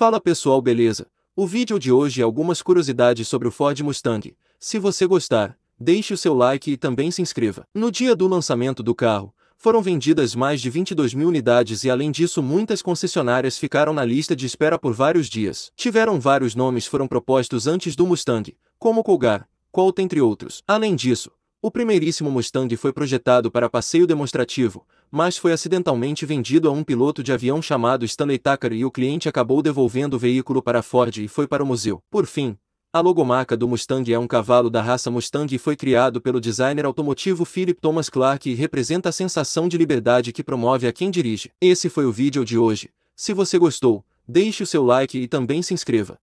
Fala pessoal, beleza? O vídeo de hoje é algumas curiosidades sobre o Ford Mustang. Se você gostar, deixe o seu like e também se inscreva. No dia do lançamento do carro, foram vendidas mais de 22 mil unidades e além disso muitas concessionárias ficaram na lista de espera por vários dias. Tiveram vários nomes foram propostos antes do Mustang, como Colgar, Colt entre outros. Além disso, o primeiríssimo Mustang foi projetado para passeio demonstrativo, mas foi acidentalmente vendido a um piloto de avião chamado Stanley Tucker e o cliente acabou devolvendo o veículo para a Ford e foi para o museu. Por fim, a logomarca do Mustang é um cavalo da raça Mustang e foi criado pelo designer automotivo Philip Thomas Clark e representa a sensação de liberdade que promove a quem dirige. Esse foi o vídeo de hoje. Se você gostou, deixe o seu like e também se inscreva.